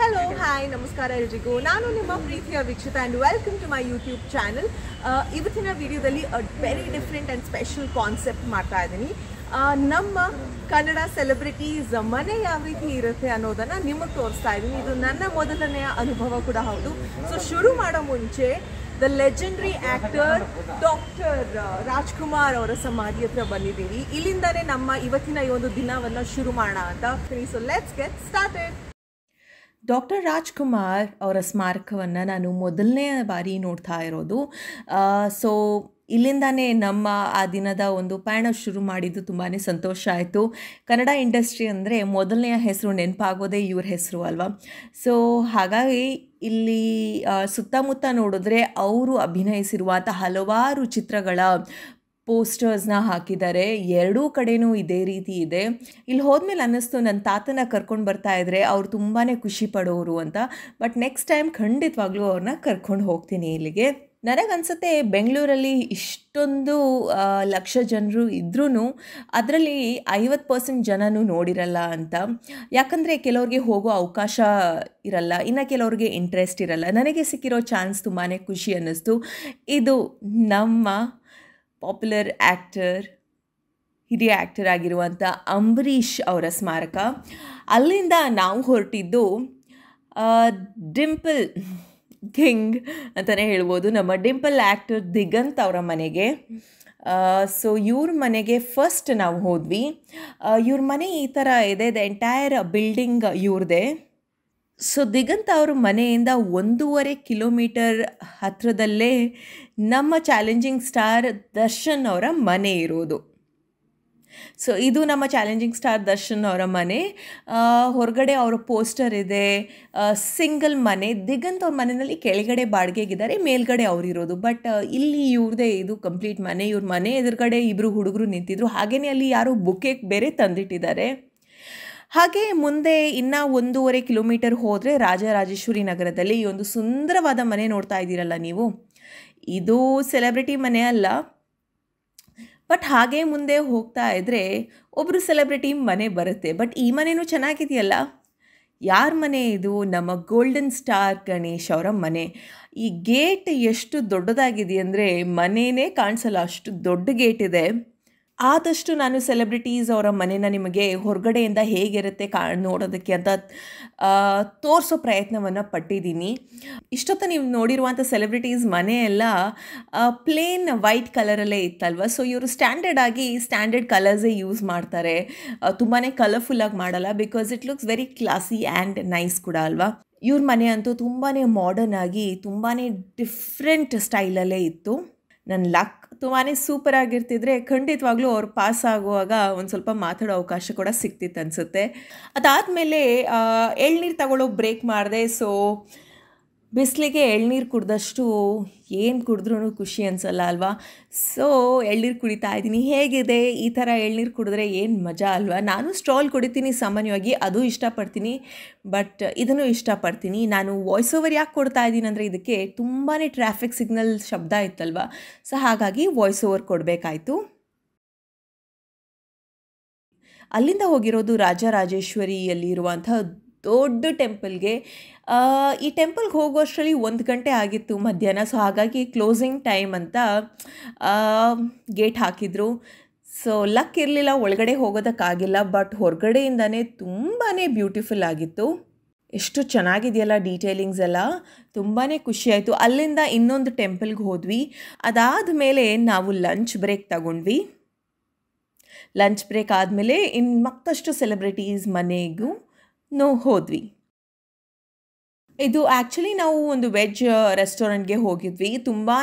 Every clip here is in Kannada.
ಹಲೋ ಹಾಯ್ ನಮಸ್ಕಾರ ಎಲ್ರಿಗೂ ನಾನು ನಿಮ್ಮ ಪ್ರೀತಿಯ Vikshitha and welcome to my YouTube channel ಇವತ್ತಿನ ವಿಡಿಯೋದಲ್ಲಿ very different and special concept ಮಾಡ್ತಾ ಇದ್ದೀನಿ ನಮ್ಮ ಕನ್ನಡ ಸೆಲೆಬ್ರಿಟೀಸ್ ಮನೆ ಯಾವ ರೀತಿ ಇರುತ್ತೆ ಅನ್ನೋದನ್ನು ನಿಮಗೆ ತೋರಿಸ್ತಾ ಇದ್ದೀನಿ ಇದು ನನ್ನ ಮೊದಲನೆಯ ಅನುಭವ ಕೂಡ ಹೌದು ಸೊ ಶುರು ಮಾಡೋ ಮುಂಚೆ the legendary actor doctor Rajkumar ಅವರ ಸಮಾಧಿ ಹತ್ರ ಬಂದಿದ್ದೀವಿ ಇಲ್ಲಿಂದನೇ ನಮ್ಮ ಇವತ್ತಿನ ಈ ಒಂದು ದಿನವನ್ನು ಶುರು ಮಾಡೋಣ ಅಂತ so let's get started doctor Rajkumar ಅವರ ಸ್ಮಾರಕವನ್ನು ನಾನು ಮೊದಲನೇ ಬಾರಿ ನೋಡ್ತಾ ಇರೋದು ಸೊ ಇಲ್ಲಿಂದಾನೆ ನಮ್ಮ ಆ ದಿನದ ಒಂದು ಪಯಣ ಶುರು ಮಾಡಿದ್ದು ತುಂಬಾ ಸಂತೋಷ ಆಯಿತು ಕನ್ನಡ ಇಂಡಸ್ಟ್ರಿ ಅಂದರೆ ಮೊದಲನೆಯ ಹೆಸರು ನೆನಪಾಗೋದೇ ಇವ್ರ ಹೆಸರು ಅಲ್ವಾ ಸೊ ಹಾಗಾಗಿ ಇಲ್ಲಿ ಸುತ್ತಮುತ್ತ ನೋಡಿದ್ರೆ ಅವರು ಅಭಿನಯಿಸಿರುವಂಥ ಹಲವಾರು ಚಿತ್ರಗಳ ಪೋಸ್ಟರ್ಸ್ನ ಹಾಕಿದ್ದಾರೆ ಎರಡೂ ಕಡೆಯೂ ಇದೇ ರೀತಿ ಇದೆ ಇಲ್ಲಿ ಹೋದ್ಮೇಲೆ ಅನ್ನಿಸ್ತು ನನ್ನ ತಾತನ ಕರ್ಕೊಂಡು ಬರ್ತಾ ಇದ್ದರೆ ಅವ್ರು ತುಂಬಾ ಖುಷಿ ಪಡೋರು ಅಂತ ಬಟ್ ನೆಕ್ಸ್ಟ್ ಟೈಮ್ ಖಂಡಿತವಾಗ್ಲೂ ಅವ್ರನ್ನ ಕರ್ಕೊಂಡು ಹೋಗ್ತೀನಿ ಇಲ್ಲಿಗೆ ನನಗನ್ಸುತ್ತೆ ಬೆಂಗಳೂರಲ್ಲಿ ಇಷ್ಟೊಂದು ಲಕ್ಷ ಜನರು ಇದ್ರೂ ಅದರಲ್ಲಿ ಐವತ್ತು ಪರ್ಸೆಂಟ್ ಜನನೂ ನೋಡಿರಲ್ಲ ಅಂತ ಯಾಕಂದರೆ ಕೆಲವ್ರಿಗೆ ಹೋಗೋ ಅವಕಾಶ ಇರಲ್ಲ ಇನ್ನು ಕೆಲವ್ರಿಗೆ ಇಂಟ್ರೆಸ್ಟ್ ಇರಲ್ಲ ನನಗೆ ಸಿಕ್ಕಿರೋ ಚಾನ್ಸ್ ತುಂಬಾ ಖುಷಿ ಅನ್ನಿಸ್ತು ಇದು ನಮ್ಮ ಪಾಪ್ಯುಲರ್ ಆ್ಯಕ್ಟರ್ ಹಿರಿಯ ಆ್ಯಕ್ಟರ್ ಆಗಿರುವಂಥ ಅಂಬರೀಷ್ ಅವರ ಸ್ಮಾರಕ ಅಲ್ಲಿಂದ ನಾವು ಹೊರಟಿದ್ದು ಡಿಂಪಲ್ ಕಿಂಗ್ ಅಂತಲೇ ಹೇಳ್ಬೋದು ನಮ್ಮ ಡಿಂಪಲ್ ಆ್ಯಕ್ಟರ್ ದಿಗಂತ್ ಅವರ ಮನೆಗೆ ಸೊ ಇವ್ರ ಮನೆಗೆ ಫಸ್ಟ್ ನಾವು ಹೋದ್ವಿ ಇವ್ರ ಮನೆ ಈ ಥರ ಇದೆ ದ ಎಂಟೈರ್ ಬಿಲ್ಡಿಂಗ್ ಇವ್ರದೇ ಸೊ ದಿಗಂತ ಅವ್ರ ಮನೆಯಿಂದ ಒಂದೂವರೆ ಕಿಲೋಮೀಟರ್ ಹತ್ತಿರದಲ್ಲೇ ನಮ್ಮ ಚಾಲೆಂಜಿಂಗ್ ಸ್ಟಾರ್ ದರ್ಶನ್ ಅವರ ಮನೆ ಇರೋದು ಸೊ ಇದು ನಮ್ಮ ಚಾಲೆಂಜಿಂಗ್ ಸ್ಟಾರ್ ದರ್ಶನ್ ಅವರ ಮನೆ ಹೊರಗಡೆ ಅವರ ಪೋಸ್ಟರ್ ಇದೆ ಸಿಂಗಲ್ ಮನೆ ದಿಗಂತ ಅವ್ರ ಮನೆಯಲ್ಲಿ ಕೆಳಗಡೆ ಬಾಡಿಗೆಗಿದ್ದಾರೆ ಮೇಲ್ಗಡೆ ಅವರಿರೋದು ಬಟ್ ಇಲ್ಲಿ ಇವ್ರದೇ ಇದು ಕಂಪ್ಲೀಟ್ ಮನೆ ಇವ್ರ ಮನೆ ಎದುರುಗಡೆ ಇಬ್ಬರು ಹುಡುಗರು ನಿಂತಿದ್ರು ಹಾಗೆಯೇ ಅಲ್ಲಿ ಯಾರು ಬುಕ್ಕೆ ಬೇರೆ ತಂದಿಟ್ಟಿದ್ದಾರೆ ಹಾಗೆ ಮುಂದೆ ಇನ್ನ ಒಂದೂವರೆ ಕಿಲೋಮೀಟರ್ ಹೋದರೆ ರಾಜರಾಜೇಶ್ವರಿ ನಗರದಲ್ಲಿ ಈ ಒಂದು ಸುಂದರವಾದ ಮನೆ ನೋಡ್ತಾ ಇದ್ದೀರಲ್ಲ ನೀವು ಇದು ಸೆಲೆಬ್ರಿಟಿ ಮನೆ ಅಲ್ಲ ಬಟ್ ಹಾಗೆ ಮುಂದೆ ಹೋಗ್ತಾ ಇದ್ದರೆ ಒಬ್ಬರು ಸೆಲೆಬ್ರಿಟಿ ಮನೆ ಬರುತ್ತೆ ಬಟ್ ಈ ಮನೆಯೂ ಚೆನ್ನಾಗಿದೆಯಲ್ಲ ಯಾರ ಮನೆ ಇದು ನಮ್ಮ ಗೋಲ್ಡನ್ ಸ್ಟಾರ್ ಗಣೇಶ್ ಅವರ ಮನೆ ಈ ಗೇಟ್ ಎಷ್ಟು ದೊಡ್ಡದಾಗಿದೆ ಅಂದರೆ ಮನೆಯೇ ಕಾಣಿಸಲ್ಲ ಅಷ್ಟು ದೊಡ್ಡ ಗೇಟ್ ಇದೆ ಆದಷ್ಟು ನಾನು ಸೆಲೆಬ್ರಿಟೀಸ್ ಅವರ ಮನೇನ ನಿಮಗೆ ಹೊರಗಡೆಯಿಂದ ಹೇಗಿರುತ್ತೆ ಕಾ ನೋಡೋದಕ್ಕೆ ಅಂತ ತೋರಿಸೋ ಪ್ರಯತ್ನವನ್ನು ಪಟ್ಟಿದ್ದೀನಿ ಇಷ್ಟೊತ್ತು ನೀವು ನೋಡಿರುವಂಥ ಸೆಲೆಬ್ರಿಟೀಸ್ ಮನೆಯೆಲ್ಲ ಪ್ಲೇನ್ ವೈಟ್ ಕಲರಲ್ಲೇ ಇತ್ತಲ್ವ ಸೊ ಇವರು ಸ್ಟ್ಯಾಂಡರ್ಡ್ ಆಗಿ ಸ್ಟ್ಯಾಂಡರ್ಡ್ ಕಲರ್ಸೇ ಯೂಸ್ ಮಾಡ್ತಾರೆ ತುಂಬಾ ಕಲರ್ಫುಲ್ಲಾಗಿ ಮಾಡಲ್ಲ because it looks very classy and nice ಕೂಡ ಅಲ್ವಾ ಇವ್ರ ಮನೆ ಅಂತೂ ತುಂಬಾ ಮಾಡರ್ನ್ ಆಗಿ ತುಂಬಾ ಡಿಫ್ರೆಂಟ್ ಸ್ಟೈಲಲ್ಲೇ ಇತ್ತು ನನ್ನ ಲಕ್ ತುಂಬಾ ಸೂಪರ್ ಆಗಿರ್ತಿದ್ರೆ ಖಂಡಿತವಾಗ್ಲೂ ಅವ್ರು ಪಾಸ್ ಆಗುವಾಗ ಒಂದು ಸ್ವಲ್ಪ ಮಾತಾಡೋ ಅವಕಾಶ ಕೂಡ ಸಿಕ್ತಿತ್ತು ಅನಿಸುತ್ತೆ ಅದಾದಮೇಲೆ ಎಳ್ನೀರು ತಗೊಳ್ಳೋ ಬ್ರೇಕ್ ಮಾಡಿದೆ ಸೊ ಬಿಸಿಲಿಗೆ ಎಳ್ನೀರು ಕುಡ್ದಷ್ಟು ಏನು ಕುಡಿದ್ರೂ ಖುಷಿ ಅನಿಸಲ್ಲ ಅಲ್ವಾ ಸೊ ಎಳ್ನೀರು ಕುಡಿತಾ ಇದ್ದೀನಿ ಹೇಗಿದೆ ಈ ಥರ ಎಳ್ನೀರು ಕುಡಿದ್ರೆ ಏನು ಮಜಾ ಅಲ್ವಾ ನಾನು ಸ್ಟ್ರಾಲ್ ಕುಡಿತೀನಿ ಸಾಮಾನ್ಯವಾಗಿ ಅದು ಇಷ್ಟಪಡ್ತೀನಿ ಬಟ್ ಇದನ್ನು ಇಷ್ಟಪಡ್ತೀನಿ ನಾನು ವಾಯ್ಸ್ ಓವರ್ ಯಾಕೆ ಕೊಡ್ತಾ ಇದ್ದೀನಿ ಅಂದರೆ ಇದಕ್ಕೆ ತುಂಬಾ ಟ್ರಾಫಿಕ್ ಸಿಗ್ನಲ್ ಶಬ್ದ ಇತ್ತಲ್ವ ಸೊ ಹಾಗಾಗಿ ವಾಯ್ಸ್ ಓವರ್ ಕೊಡಬೇಕಾಯಿತು ಅಲ್ಲಿಂದ ಹೋಗಿರೋದು ರಾಜರಾಜೇಶ್ವರಿಯಲ್ಲಿರುವಂಥ ದೊಡ್ಡ ಟೆಂಪಲ್ಗೆ ಈ ಟೆಂಪಲ್ಗೆ ಹೋಗುವಷ್ಟರಲ್ಲಿ ಒಂದು ಗಂಟೆ ಆಗಿತ್ತು ಮಧ್ಯಾಹ್ನ ಸೊ ಹಾಗಾಗಿ ಕ್ಲೋಸಿಂಗ್ ಟೈಮ್ ಅಂತ ಗೇಟ್ ಹಾಕಿದರು ಸೊ ಲಕ್ ಇರಲಿಲ್ಲ ಒಳಗಡೆ ಹೋಗೋದಕ್ಕಾಗಿಲ್ಲ ಬಟ್ ಹೊರಗಡೆಯಿಂದನೇ ತುಂಬಾ ಬ್ಯೂಟಿಫುಲ್ ಆಗಿತ್ತು ಎಷ್ಟು ಚೆನ್ನಾಗಿದೆಯಲ್ಲ ಡೀಟೇಲಿಂಗ್ಸ್ ಎಲ್ಲ ತುಂಬಾ ಖುಷಿಯಾಯಿತು ಅಲ್ಲಿಂದ ಇನ್ನೊಂದು ಟೆಂಪಲ್ಗೆ ಹೋದ್ವಿ ಅದಾದ ಮೇಲೆ ನಾವು ಲಂಚ್ ಬ್ರೇಕ್ ತಗೊಂಡ್ವಿ ಲಂಚ್ ಬ್ರೇಕ್ ಆದಮೇಲೆ ಇನ್ನು ಮತ್ತಷ್ಟು ಸೆಲೆಬ್ರಿಟೀಸ್ ಮನೆಗೂ ನೋ ಹೋದ್ವಿ ಇದು ಆ್ಯಕ್ಚುಲಿ ನಾವು ಒಂದು ವೆಜ್ ರೆಸ್ಟೋರೆಂಟ್ಗೆ uh, ಹೋಗಿದ್ವಿ ತುಂಬಾ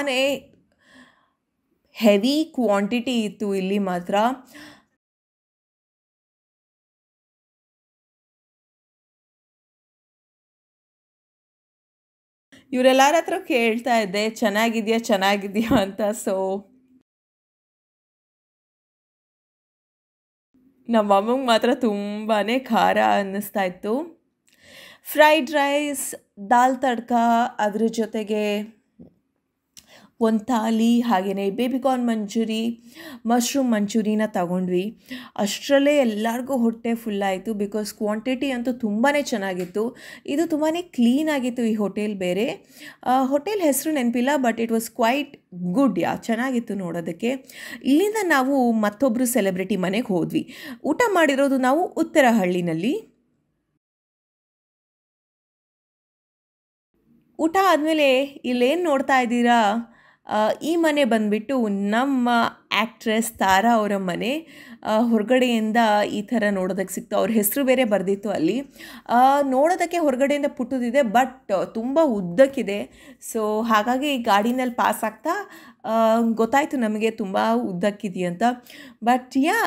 ಹೆವಿ ಕ್ವಾಂಟಿಟಿ ಇತ್ತು ಇಲ್ಲಿ ಮಾತ್ರ ಇವರೆಲ್ಲರ ಹತ್ರ ಕೇಳ್ತಾ ಇದ್ದೆ ಚೆನ್ನಾಗಿದೆಯಾ ಚೆನ್ನಾಗಿದೆಯಾ ಅಂತ ಸೊ ನಮ್ಮ ಅಮ್ಮಂಗೆ ಮಾತ್ರ ತುಂಬಾ ಖಾರ ಅನ್ನಿಸ್ತಾ ಇತ್ತು ಫ್ರೈಡ್ ರೈಸ್ ದಾಲ್ ತಡ್ಕ ಅದ್ರ ಜೊತೆಗೆ ಒಂದು ಥಾಲಿ ಹಾಗೆಯೇ ಬೇಬಿಕಾರ್ನ್ ಮಂಚೂರಿ ಮಶ್ರೂಮ್ ಮಂಚೂರಿನ ತಗೊಂಡ್ವಿ ಅಷ್ಟರಲ್ಲೇ ಎಲ್ಲರಿಗೂ ಹೊಟ್ಟೆ ಫುಲ್ ಬಿಕಾಸ್ ಕ್ವಾಂಟಿಟಿ ಅಂತೂ ತುಂಬಾ ಚೆನ್ನಾಗಿತ್ತು ಇದು ತುಂಬಾ ಕ್ಲೀನಾಗಿತ್ತು ಈ ಹೋಟೆಲ್ ಬೇರೆ ಹೋಟೆಲ್ ಹೆಸರು ನೆನಪಿಲ್ಲ but it was quite good yeah ಚೆನ್ನಾಗಿತ್ತು ನೋಡೋದಕ್ಕೆ ಇಲ್ಲಿಂದ ನಾವು ಮತ್ತೊಬ್ಬರು ಸೆಲೆಬ್ರಿಟಿ ಮನೆಗೆ ಹೋದ್ವಿ ಊಟ ಮಾಡಿರೋದು ನಾವು ಉತ್ತರಹಳ್ಳಿನಲ್ಲಿ ಊಟ ಆದಮೇಲೆ ಇಲ್ಲೇನು ನೋಡ್ತಾ ಇದ್ದೀರಾ ಈ ಮನೆ ಬಂದುಬಿಟ್ಟು ನಮ್ಮ ಆ್ಯಕ್ಟ್ರೆಸ್ ತಾರಾ ಅವರ ಮನೆ ಹೊರಗಡೆಯಿಂದ ಈ ಥರ ನೋಡೋದಕ್ಕೆ ಸಿಕ್ತು ಅವ್ರ ಹೆಸರು ಬೇರೆ ಬರೆದಿತ್ತು ಅಲ್ಲಿ ನೋಡೋದಕ್ಕೆ ಹೊರಗಡೆಯಿಂದ ಪುಟ್ಟದಿದೆ ಬಟ್ ತುಂಬ ಉದ್ದಕ್ಕಿದೆ ಸೊ ಹಾಗಾಗಿ ಗಾಡಿನಲ್ಲಿ ಪಾಸ್ ಆಗ್ತಾ ಗೊತ್ತಾಯಿತು ನಮಗೆ ತುಂಬ ಉದ್ದಕ್ಕಿದೆಯಂತ ಬಟ್ ಯಾ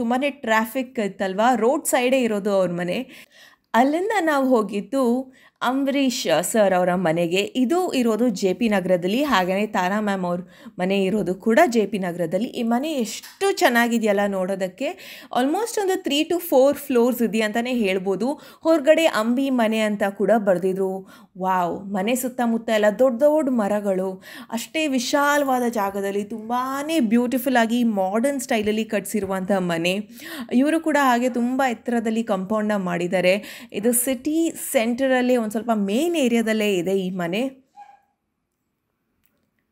ತುಂಬಾ ಟ್ರಾಫಿಕ್ ಇತ್ತಲ್ವ ರೋಡ್ ಸೈಡೇ ಇರೋದು ಅವ್ರ ಮನೆ ಅಲ್ಲಿಂದ ನಾವು ಹೋಗಿದ್ದು ಅಂಬರೀಷ್ ಸರ್ ಅವರ ಮನೆಗೆ ಇದು ಇರೋದು ಜೆ ಪಿ ನಗರದಲ್ಲಿ ಹಾಗೆಯೇ ತಾರಾ ಮ್ಯಾಮ್ ಅವ್ರ ಮನೆ ಇರೋದು ಕೂಡ ಜೆ ಪಿ ನಗರದಲ್ಲಿ ಈ ಮನೆ ಎಷ್ಟು ಚೆನ್ನಾಗಿದೆಯಲ್ಲ ನೋಡೋದಕ್ಕೆ ಆಲ್ಮೋಸ್ಟ್ ಒಂದು ತ್ರೀ ಟು ಫೋರ್ ಫ್ಲೋರ್ಸ್ ಇದೆ ಅಂತಲೇ ಹೇಳ್ಬೋದು ಹೊರಗಡೆ ಅಂಬಿ ಮನೆ ಅಂತ ಕೂಡ ಬರೆದಿದ್ರು ವಾವ್ ಮನೆ ಸುತ್ತಮುತ್ತ ಎಲ್ಲ ದೊಡ್ಡ ದೊಡ್ಡ ಮರಗಳು ಅಷ್ಟೇ ವಿಶಾಲವಾದ ಜಾಗದಲ್ಲಿ ತುಂಬಾ ಬ್ಯೂಟಿಫುಲ್ ಆಗಿ ಮಾಡರ್ನ್ ಸ್ಟೈಲಲ್ಲಿ ಕಟ್ಸಿರುವಂಥ ಮನೆ ಇವರು ಕೂಡ ಹಾಗೆ ತುಂಬ ಎತ್ತರದಲ್ಲಿ ಕಂಪೌಂಡ್ನ ಮಾಡಿದ್ದಾರೆ ಇದು ಸಿಟಿ ಸೆಂಟರಲ್ಲೇ ಒಂದು ಸ್ವಲ್ಪ ಮೇನ್ ಏರಿಯಾದಲ್ಲೇ ಇದೆ ಈ ಮನೆ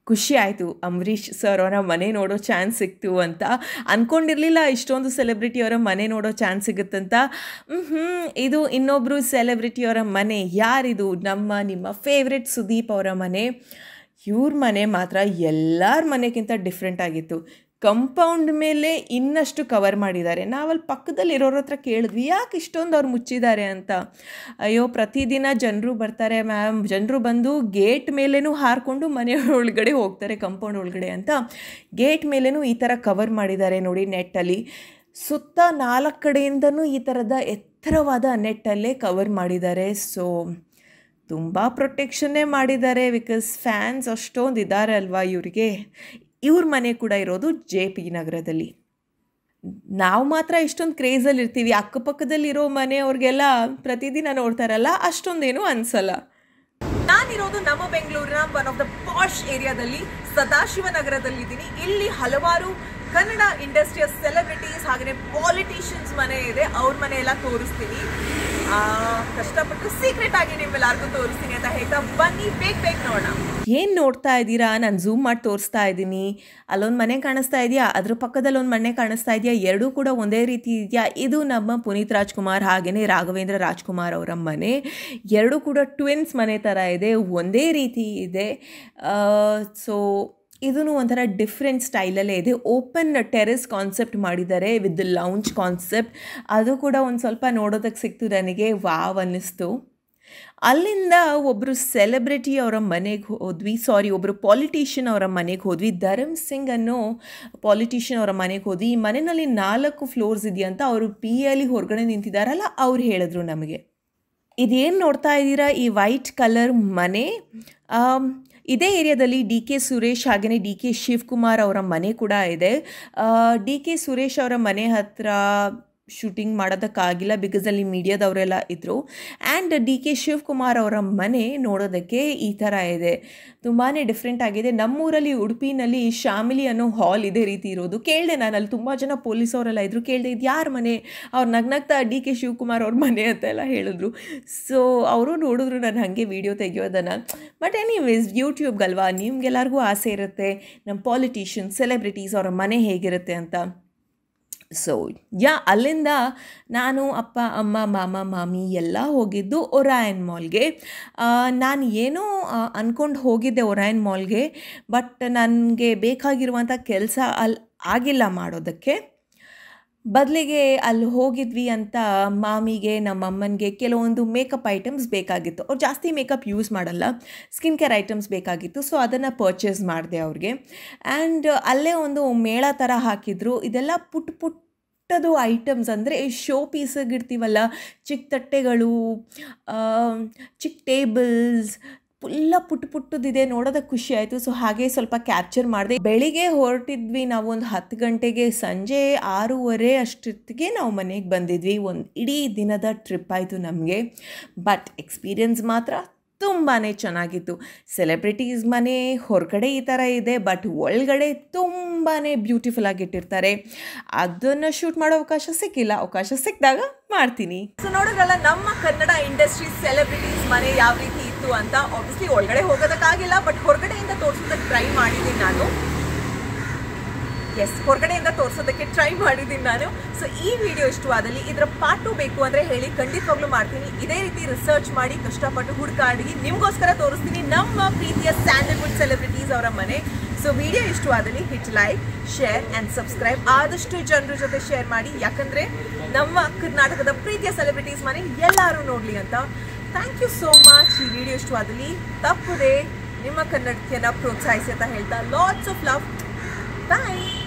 ಖುಷಿ ಆಯಿತು ಅಂಬರೀಷ್ ಸರ್ ಅವರ ಮನೆ ನೋಡೋ ಚಾನ್ಸ್ ಸಿಕ್ತು ಅಂತ ಅಂದ್ಕೊಂಡಿರಲಿಲ್ಲ ಇಷ್ಟೊಂದು ಸೆಲೆಬ್ರಿಟಿ ಅವರ ಮನೆ ನೋಡೋ ಚಾನ್ಸ್ ಸಿಗುತ್ತಂತ ಹ್ಞೂ ಇದು ಇನ್ನೊಬ್ಬರು ಸೆಲೆಬ್ರಿಟಿಯವರ ಮನೆ ಯಾರಿದು ನಮ್ಮ ನಿಮ್ಮ ಫೇವ್ರೆಟ್ ಸುದೀಪ್ ಅವರ ಮನೆ ಇವ್ರ ಮನೆ ಮಾತ್ರ ಎಲ್ಲರ ಮನೆಗಿಂತ ಡಿಫ್ರೆಂಟ್ ಆಗಿತ್ತು ಕಂಪೌಂಡ್ ಮೇಲೆ ಇನ್ನಷ್ಟು ಕವರ್ ಮಾಡಿದ್ದಾರೆ ನಾವಲ್ಲಿ ಪಕ್ಕದಲ್ಲಿ ಇರೋರ ಹತ್ರ ಕೇಳಿದ್ವಿ ಯಾಕೆ ಇಷ್ಟೊಂದು ಅವ್ರು ಮುಚ್ಚಿದ್ದಾರೆ ಅಂತ ಅಯ್ಯೋ ಪ್ರತಿದಿನ ಜನರು ಬರ್ತಾರೆ ಮ್ಯಾಮ್ ಜನರು ಬಂದು ಗೇಟ್ ಮೇಲೇನೂ ಹಾರಿಕೊಂಡು ಮನೆ ಒಳಗಡೆ ಹೋಗ್ತಾರೆ ಕಂಪೌಂಡ್ ಒಳಗಡೆ ಅಂತ ಗೇಟ್ ಮೇಲೇನೂ ಈ ಥರ ಕವರ್ ಮಾಡಿದ್ದಾರೆ ನೋಡಿ ನೆಟ್ಟಲ್ಲಿ ಸುತ್ತ ನಾಲ್ಕು ಕಡೆಯಿಂದನೂ ಈ ಥರದ ಎತ್ತರವಾದ ನೆಟ್ಟಲ್ಲೇ ಕವರ್ ಮಾಡಿದ್ದಾರೆ ಸೊ ತುಂಬ ಪ್ರೊಟೆಕ್ಷನ್ನೇ ಮಾಡಿದ್ದಾರೆ ಬಿಕಾಸ್ ಫ್ಯಾನ್ಸ್ ಅಷ್ಟೊಂದು ಇದ್ದಾರೆ ಅಲ್ವಾ ಇವರಿಗೆ ಇವ್ರ ಮನೆ ಕೂಡ ಇರೋದು ಜೆ ಪಿ ನಗರದಲ್ಲಿ ನಾವು ಮಾತ್ರ ಇಷ್ಟೊಂದು ಕ್ರೇಜಲ್ಲಿ ಇರ್ತೀವಿ ಅಕ್ಕಪಕ್ಕದಲ್ಲಿರೋ ಅವ್ರಿಗೆಲ್ಲ ಪ್ರತಿದಿನ ನೋಡ್ತಾರಲ್ಲ ಅಷ್ಟೊಂದೇನು ಅನ್ಸಲ್ಲ ನಾನಿರೋದು ನಮ್ಮ ಬೆಂಗಳೂರಿನ ಒನ್ ಆಫ್ ದ ಪಾಶ್ ಏರಿಯಾದಲ್ಲಿ ಇದ್ದೀನಿ ಇಲ್ಲಿ ಹಲವಾರು ಕನ್ನಡ ಇಂಡಸ್ಟ್ರಿಯ ಸೆಲೆಬ್ರಿಟೀಸ್ ಹಾಗೆ ಪಾಲಿಟಿಷಿಯನ್ಸ್ ಮನೆ ಇದೆ ಅವ್ರ ಮನೆ ಎಲ್ಲ ತೋರಿಸ್ತೀನಿ ಕಷ್ಟಪಟ್ಟು ಸೀಕ್ರೆಟ್ ಆಗಿ ನಿಮ್ಮೆಲ್ಲಾರ್ಗು ತೋರಿಸ್ತೀನಿ ಅಂತ ಹೇಳ್ತಾ ಬನ್ನಿ ಬೇಕ್ ಬೇಗ ನೋಡೋಣ ಏನು ನೋಡ್ತಾ ಇದ್ದೀರಾ ನಾನು ಝೂಮ್ ಮಾಡಿ ತೋರಿಸ್ತಾ ಇದ್ದೀನಿ ಅಲ್ಲೊಂದು ಮನೆ ಕಾಣಿಸ್ತಾ ಇದೆಯಾ ಅದ್ರ ಪಕ್ಕದಲ್ಲಿ ಒಂದು ಮನೆ ಕಾಣಿಸ್ತಾ ಇದೆಯಾ ಎರಡೂ ಕೂಡ ಒಂದೇ ರೀತಿ ಇದೆಯಾ ಇದು ನಮ್ಮ ಪುನೀತ್ ರಾಜ್ಕುಮಾರ್ ಹಾಗೆಯೇ ರಾಘವೇಂದ್ರ ರಾಜ್ಕುಮಾರ್ ಅವರ ಮನೆ ಎರಡೂ ಕೂಡ ಟ್ವಿನ್ಸ್ ಮನೆ ಥರ ಇದೆ ಒಂದೇ ರೀತಿ ಇದೆ ಸೊ ಇದೂ ಒಂಥರ ಡಿಫ್ರೆಂಟ್ ಸ್ಟೈಲಲ್ಲೇ ಇದೆ ಓಪನ್ ಟೆರೆಸ್ ಕಾನ್ಸೆಪ್ಟ್ ಮಾಡಿದ್ದಾರೆ ವಿತ್ ಲೌಂಜ್ ಕಾನ್ಸೆಪ್ಟ್ ಅದು ಕೂಡ ಒಂದು ಸ್ವಲ್ಪ ನೋಡೋದಕ್ಕೆ ಸಿಕ್ತು ನನಗೆ ವಾವ್ ಅನ್ನಿಸ್ತು ಅಲ್ಲಿಂದ ಒಬ್ಬರು ಸೆಲೆಬ್ರಿಟಿ ಅವರ ಮನೆಗೆ ಹೋದ್ವಿ ಸಾರಿ ಒಬ್ಬರು ಪಾಲಿಟಿಷಿಯನ್ ಅವರ ಮನೆಗೆ ಹೋದ್ವಿ ಧರಮ್ ಸಿಂಗ್ ಅನ್ನೋ ಪಾಲಿಟಿಷಿಯನ್ ಅವರ ಮನೆಗೆ ಹೋದ್ವಿ ಈ ಮನೆಯಲ್ಲಿ ನಾಲ್ಕು ಫ್ಲೋರ್ಸ್ ಇದೆಯಂತ ಅವರು ಪಿ ಎಲ್ಲಿ ಹೊರಗಡೆ ನಿಂತಿದ್ದಾರಲ್ಲ ಅವ್ರು ಹೇಳಿದ್ರು ನಮಗೆ ಇದೇನು ನೋಡ್ತಾ ಇದ್ದೀರಾ ಈ ವೈಟ್ ಕಲರ್ ಮನೆ ಇದೇ ಏರಿಯಾದಲ್ಲಿ ಡಿ ಕೆ ಸುರೇಶ್ ಹಾಗೆಯೇ ಡಿ ಕೆ ಶಿವಕುಮಾರ್ ಅವರ ಮನೆ ಕೂಡ ಇದೆ ಡಿ ಕೆ ಸುರೇಶ್ ಅವರ ಮನೆ ಹತ್ತಿರ ಶೂಟಿಂಗ್ ಮಾಡೋದಕ್ಕಾಗಿಲ್ಲ ಬಿಕಾಸ್ ಅಲ್ಲಿ ಮೀಡಿಯಾದವರೆಲ್ಲ ಇದ್ದರು ಆ್ಯಂಡ್ ಡಿ ಕೆ ಶಿವಕುಮಾರ್ ಅವರ ಮನೆ ನೋಡೋದಕ್ಕೆ ಈ ಥರ ಇದೆ ತುಂಬಾ ಡಿಫ್ರೆಂಟ್ ಆಗಿದೆ ನಮ್ಮೂರಲ್ಲಿ ಉಡುಪಿನಲ್ಲಿ ಶಾಮಿಲಿ ಅನ್ನೋ ಹಾಲ್ ಇದೇ ರೀತಿ ಇರೋದು ಕೇಳಿದೆ ನಾನು ಅಲ್ಲಿ ತುಂಬ ಜನ ಪೊಲೀಸ್ ಇದ್ದರು ಕೇಳಿದೆ ಇದು ಯಾರ ಮನೆ ಅವ್ರು ನಗ್ನಗ್ತಾ ಡಿ ಕೆ ಶಿವಕುಮಾರ್ ಅವ್ರ ಮನೆ ಅಂತ ಎಲ್ಲ ಹೇಳಿದ್ರು ಸೊ ಅವರು ನೋಡಿದ್ರು ನಾನು ಹಾಗೆ ವಿಡಿಯೋ ತೆಗಿಯೋದನ್ನು ಬಟ್ ವೇಸ್ ಯೂಟ್ಯೂಬ್ಗಲ್ವಾ ನಿಮ್ಗೆಲ್ಲರಿಗೂ ಆಸೆ ಇರುತ್ತೆ ನಮ್ಮ ಪಾಲಿಟಿಷಿಯನ್ಸ್ ಸೆಲೆಬ್ರಿಟೀಸ್ ಅವರ ಮನೆ ಹೇಗಿರುತ್ತೆ ಅಂತ ಸೊ ಯಾ ಅಲ್ಲಿಂದ ನಾನು ಅಪ್ಪ ಅಮ್ಮ ಮಾಮ ಮಾಮಿ ಎಲ್ಲ ಹೋಗಿದ್ದು ಒರಾಯನ್ ಮಾಲ್ಗೆ ನಾನು ಏನೋ ಅಂದ್ಕೊಂಡು ಹೋಗಿದ್ದೆ ಒರಾಯನ್ ಮಾಲ್ಗೆ ಬಟ್ ನನಗೆ ಬೇಕಾಗಿರುವಂಥ ಕೆಲಸ ಅಲ್ಲಿ ಆಗಿಲ್ಲ ಮಾಡೋದಕ್ಕೆ ಬದಲಿಗೆ ಅಲ್ಲಿ ಹೋಗಿದ್ವಿ ಅಂತ ಮಾಮಿಗೆ ನಮ್ಮಮ್ಮನಿಗೆ ಕೆಲವೊಂದು ಮೇಕಪ್ ಐಟಮ್ಸ್ ಬೇಕಾಗಿತ್ತು ಅವ್ರು ಜಾಸ್ತಿ ಮೇಕಪ್ ಯೂಸ್ ಮಾಡಲ್ಲ ಸ್ಕಿನ್ ಕೇರ್ ಐಟಮ್ಸ್ ಬೇಕಾಗಿತ್ತು ಸೊ ಅದನ್ನು ಪರ್ಚೇಸ್ ಮಾಡಿದೆ ಅವ್ರಿಗೆ ಆ್ಯಂಡ್ ಅಲ್ಲೇ ಒಂದು ಮೇಳ ಥರ ಹಾಕಿದ್ರು ಇದೆಲ್ಲ ಪುಟ್ ಪುಟ್ ಚಿಕ್ಕದು ಐಟಮ್ಸ್ ಅಂದರೆ ಶೋ ಪೀಸಾಗಿರ್ತೀವಲ್ಲ ಚಿಕ್ಕ ತಟ್ಟೆಗಳು ಚಿಕ್ಕ ಟೇಬಲ್ಸ್ ಫುಲ್ಲ ಪುಟ್ಟು ಪುಟ್ಟದಿದೆ ನೋಡೋದಕ್ಕೆ ಖುಷಿ ಆಯಿತು ಸೊ ಹಾಗೆ ಸ್ವಲ್ಪ ಕ್ಯಾಪ್ಚರ್ ಮಾಡಿದೆ ಬೆಳಿಗ್ಗೆ ಹೊರಟಿದ್ವಿ ನಾವು ಒಂದು ಹತ್ತು ಗಂಟೆಗೆ ಸಂಜೆ ಆರೂವರೆ ಅಷ್ಟೊತ್ತಿಗೆ ನಾವು ಮನೆಗೆ ಬಂದಿದ್ವಿ ಒಂದು ಇಡೀ ದಿನದ ಟ್ರಿಪ್ ಆಯಿತು ನಮಗೆ ಬಟ್ ಎಕ್ಸ್ಪೀರಿಯನ್ಸ್ ಮಾತ್ರ ತುಂಬಾ ಚೆನ್ನಾಗಿತ್ತು ಸೆಲೆಬ್ರಿಟೀಸ್ ಮನೆ ಹೊರಗಡೆ ಈ ಥರ ಇದೆ ಬಟ್ ಒಳಗಡೆ ತುಂಬಾ ಬ್ಯೂಟಿಫುಲ್ ಆಗಿಟ್ಟಿರ್ತಾರೆ ಅದನ್ನು ಶೂಟ್ ಮಾಡೋ ಅವಕಾಶ ಸಿಕ್ಕಿಲ್ಲ ಅವಕಾಶ ಸಿಕ್ಕಿದಾಗ ಮಾಡ್ತೀನಿ ಸೊ ನೋಡೋದ್ರಲ್ಲ ನಮ್ಮ ಕನ್ನಡ ಇಂಡಸ್ಟ್ರಿ ಸೆಲೆಬ್ರಿಟೀಸ್ ಮನೆ ಯಾವ ರೀತಿ ಇತ್ತು ಅಂತ ಆಬ್ವಿಯಸ್ಲಿ ಒಳಗಡೆ ಹೋಗೋದಕ್ಕಾಗಿಲ್ಲ ಬಟ್ ಹೊರಗಡೆಯಿಂದ ತೋರಿಸೋದಕ್ಕೆ ಟ್ರೈ ಮಾಡಿದ್ದೀನಿ ನಾನು ಎಸ್ ಹೊರಗಡೆಯಿಂದ ತೋರಿಸೋದಕ್ಕೆ ಟ್ರೈ ಮಾಡಿದ್ದೀನಿ ನಾನು ಸೊ ಈ ವಿಡಿಯೋ ಇಷ್ಟವಾದಲ್ಲಿ ಇದರ ಪಾಟು ಬೇಕು ಅಂದರೆ ಹೇಳಿ ಖಂಡಿತವಾಗ್ಲೂ ಮಾಡ್ತೀನಿ ಇದೇ ರೀತಿ ರಿಸರ್ಚ್ ಮಾಡಿ ಕಷ್ಟಪಟ್ಟು ಹುಡುಕಾಡಿ ನಿಮಗೋಸ್ಕರ ತೋರಿಸ್ತೀನಿ ನಮ್ಮ ಪ್ರೀತಿಯ ಸ್ಯಾಂಡಲ್ವುಡ್ ಸೆಲೆಬ್ರಿಟೀಸ್ ಅವರ ಮನೆ ಸೊ ವಿಡಿಯೋ ಇಷ್ಟವಾದಲ್ಲಿ hit like share and subscribe ಆದಷ್ಟು ಜನರ ಜೊತೆ ಶೇರ್ ಮಾಡಿ ಯಾಕಂದರೆ ನಮ್ಮ ಕರ್ನಾಟಕದ ಪ್ರೀತಿಯ ಸೆಲೆಬ್ರಿಟೀಸ್ ಮನೆ ಎಲ್ಲರೂ ನೋಡಲಿ ಅಂತ ಥ್ಯಾಂಕ್ ಯು ಸೋ ಮಚ್ ಈ ವಿಡಿಯೋ ಇಷ್ಟವಾದಲ್ಲಿ ತಪ್ಪದೆ ನಿಮ್ಮ ಕನ್ನಡತಿಯನ್ನು ಪ್ರೋತ್ಸಾಹಿಸಿ ಅಂತ ಹೇಳ್ತಾ ಲಾಟ್ಸ್ ಆಫ್ ಲವ್ ಬಾಯ್